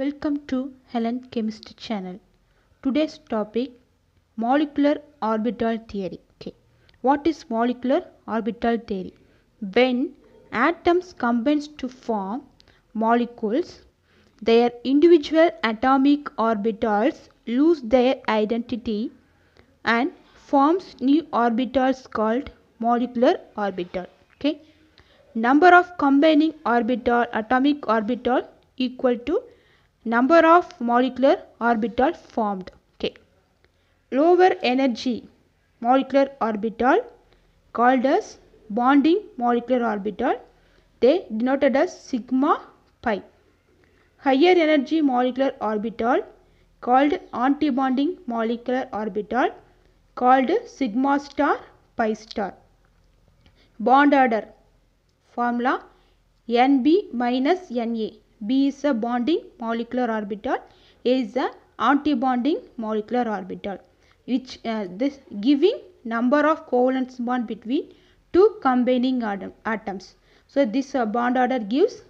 Welcome to Helen Chemistry channel. Today's topic molecular orbital theory. Okay. What is molecular orbital theory? When atoms combine to form molecules, their individual atomic orbitals lose their identity and forms new orbitals called molecular orbital. Okay. Number of combining orbital atomic orbital equal to number of molecular orbital formed. Okay. Lower energy molecular orbital called as bonding molecular orbital. They denoted as sigma pi. Higher energy molecular orbital called antibonding molecular orbital called sigma star pi star. Bond order formula NB minus NA B is a bonding molecular orbital, A is a antibonding molecular orbital which uh, this giving number of covalent bond between two combining atoms. So this uh, bond order gives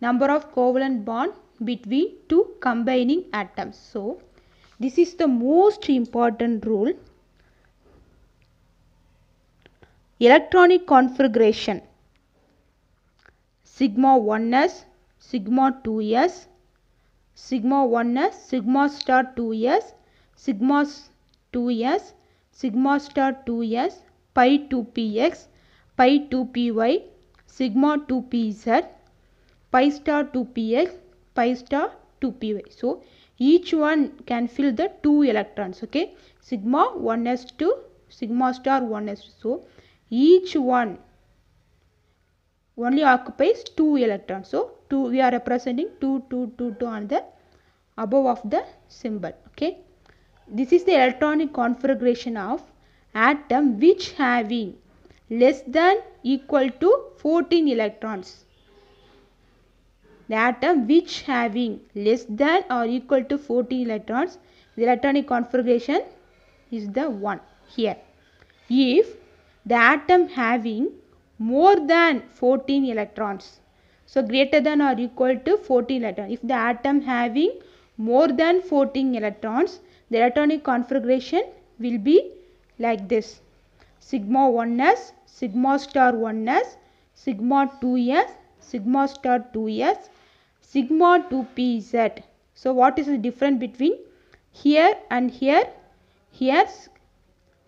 number of covalent bond between two combining atoms. So this is the most important rule. Electronic configuration sigma 1s sigma 2s, sigma 1s, sigma star 2s, sigma 2s, sigma star 2s, pi 2px, pi 2py, sigma 2pz, pi star 2px, pi star 2py. So, each one can fill the two electrons, okay. Sigma 1s2, sigma star 1s2. So, each one only occupies two electrons. So, 2 we are representing 2 2 2 2 on the above of the symbol okay this is the electronic configuration of atom which having less than equal to 14 electrons the atom which having less than or equal to 14 electrons the electronic configuration is the one here if the atom having more than 14 electrons so greater than or equal to 14 electrons. If the atom having more than 14 electrons, the electronic configuration will be like this. Sigma 1s, sigma star 1s, sigma 2s, sigma star 2s, sigma 2pz. So what is the difference between here and here? Here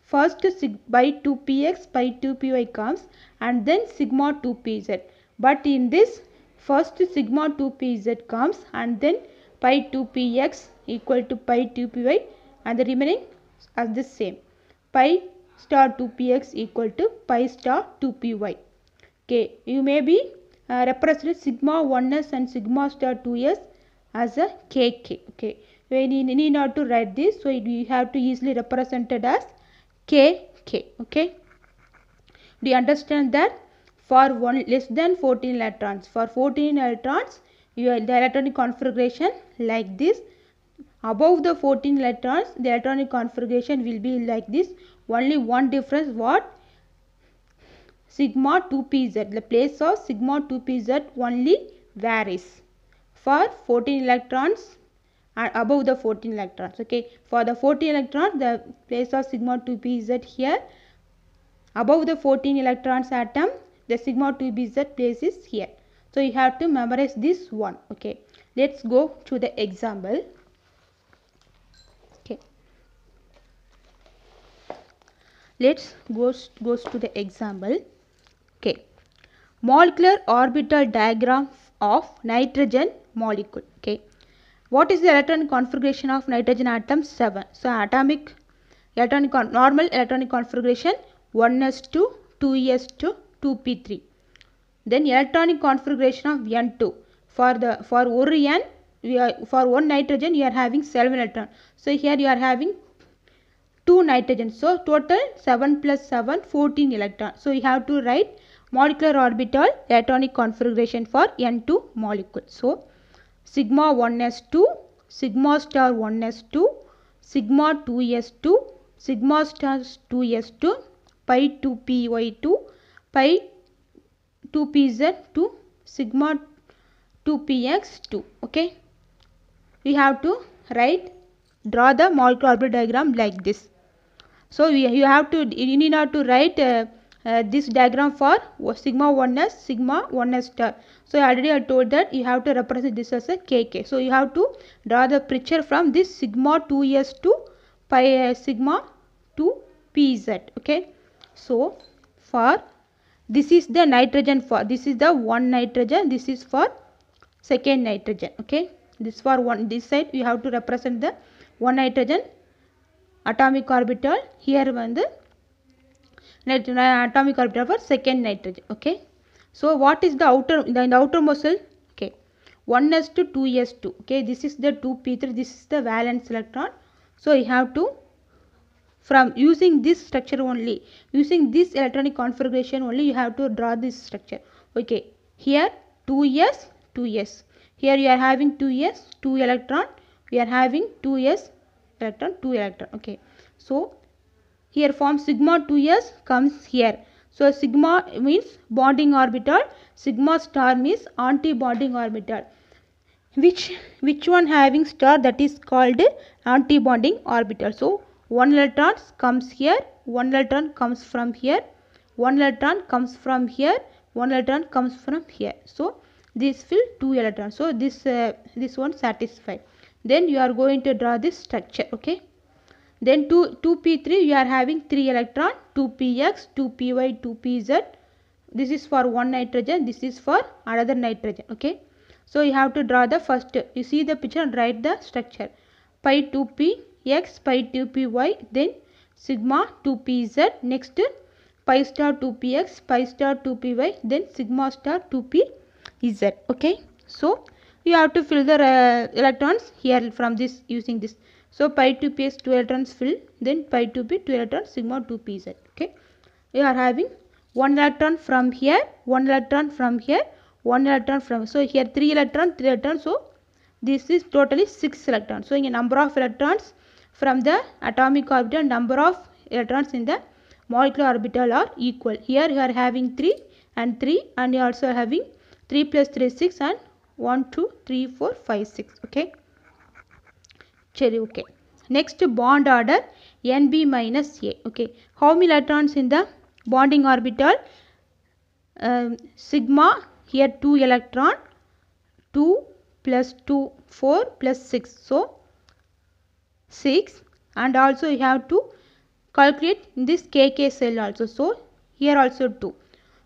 first by 2px by 2py comes and then sigma 2pz. But in this First sigma 2pz comes and then pi 2px equal to pi 2py and the remaining are the same. Pi star 2px equal to pi star 2py. Okay, you may be uh, represented sigma 1s and sigma star 2s as a kk. Okay, we need not to write this, so we have to easily represent it as kk. Okay, do you understand that? for one less than 14 electrons. For 14 electrons, your the electronic configuration like this. Above the 14 electrons, the electronic configuration will be like this. Only one difference what? Sigma 2pz. The place of sigma 2pz only varies for 14 electrons and uh, above the 14 electrons. Okay. For the 14 electrons, the place of sigma 2pz here. Above the 14 electrons atom, the sigma to be z place is here. So you have to memorize this one. Okay. Let's go to the example. Okay. Let's go goes to the example. Okay. Molecular orbital diagram of nitrogen molecule. Okay. What is the electron configuration of nitrogen atom? 7. So atomic electronic normal electronic configuration 1s2 2s2 2p3 then electronic configuration of n2 for the for one n we are for one nitrogen you are having 7 electron so here you are having 2 nitrogen so total 7 plus 7 14 electron so you have to write molecular orbital electronic configuration for n2 molecule so sigma 1s2 sigma star 1s2 sigma 2s2 sigma star 2s2 pi 2py2 pi 2pz to sigma 2px 2 okay we have to write draw the molecular diagram like this so we, you have to you need not to write uh, uh, this diagram for sigma 1s sigma 1s star so already i told that you have to represent this as a kk so you have to draw the picture from this sigma 2s to pi uh, sigma 2pz okay so for this is the nitrogen for this is the one nitrogen this is for second nitrogen okay this for one this side you have to represent the one nitrogen atomic orbital here the atomic orbital for second nitrogen okay so what is the outer the, the outermost muscle okay 1s to 2s2 okay this is the 2p3 this is the valence electron so you have to from using this structure only using this electronic configuration only you have to draw this structure okay here 2s 2s here you are having 2s 2 electron we are having 2s electron 2 electron okay so here form sigma 2s comes here so sigma means bonding orbital sigma star means anti-bonding orbital which which one having star that is called anti-bonding orbital so one electron comes here one electron comes from here one electron comes from here one electron comes from here so this fill two electrons so this uh, this one satisfied then you are going to draw this structure okay then 2 2p3 you are having 3 electron 2px 2py 2pz this is for one nitrogen this is for another nitrogen okay so you have to draw the first you see the picture and write the structure pi 2p x pi 2 p y then sigma 2 p z next pi star 2 p x pi star 2 p y then sigma star 2 p z okay so you have to fill the uh, electrons here from this using this so pi 2 p x 2 electrons fill then pi 2 p 2 electrons sigma 2 p z okay you are having one electron from here one electron from here one electron from so here three electron three electron so this is totally six electrons so in a number of electrons from the atomic orbital number of electrons in the molecular orbital are equal. Here you are having 3 and 3 and you are also having 3 plus 3 6 and 1 2 3 4 5 6 okay. Cherry okay. Next bond order Nb minus A okay. How many electrons in the bonding orbital? Um, sigma here 2 electron 2 plus 2 4 plus 6 so 6 and also you have to calculate this kk cell also. So, here also 2.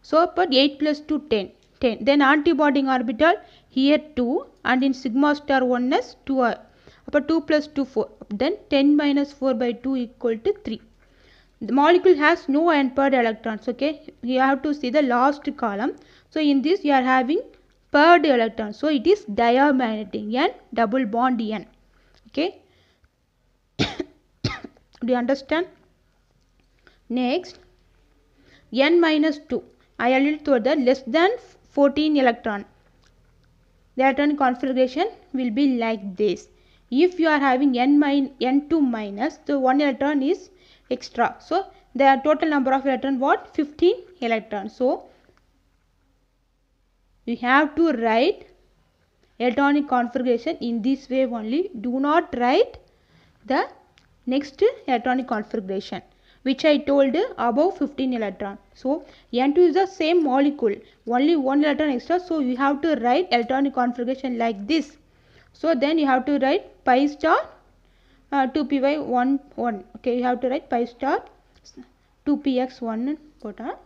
So, put 8 plus 2 10. 10. Then antibonding orbital here 2 and in sigma star 1 is 2. But uh, 2 plus 2 4. Then 10 minus 4 by 2 equal to 3. The molecule has no unpaired electrons. Okay. You have to see the last column. So, in this you are having paired electrons. So, it is diamagnetic n double bond n. Okay. Do you understand? Next, n minus 2. I already told that less than 14 electron. The electron configuration will be like this. If you are having n min n2 minus, the one electron is extra. So the total number of electron what? 15 electron. So you have to write electronic configuration in this way only. Do not write the Next electronic configuration which I told above 15 electron. So N2 is the same molecule only one electron extra so you have to write electronic configuration like this. So then you have to write pi star uh, 2py1 1 okay you have to write pi star 2px1 one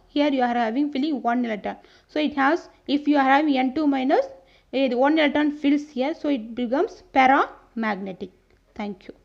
here you are having filling 1 electron so it has if you are having n2 minus eh, 1 electron fills here so it becomes paramagnetic thank you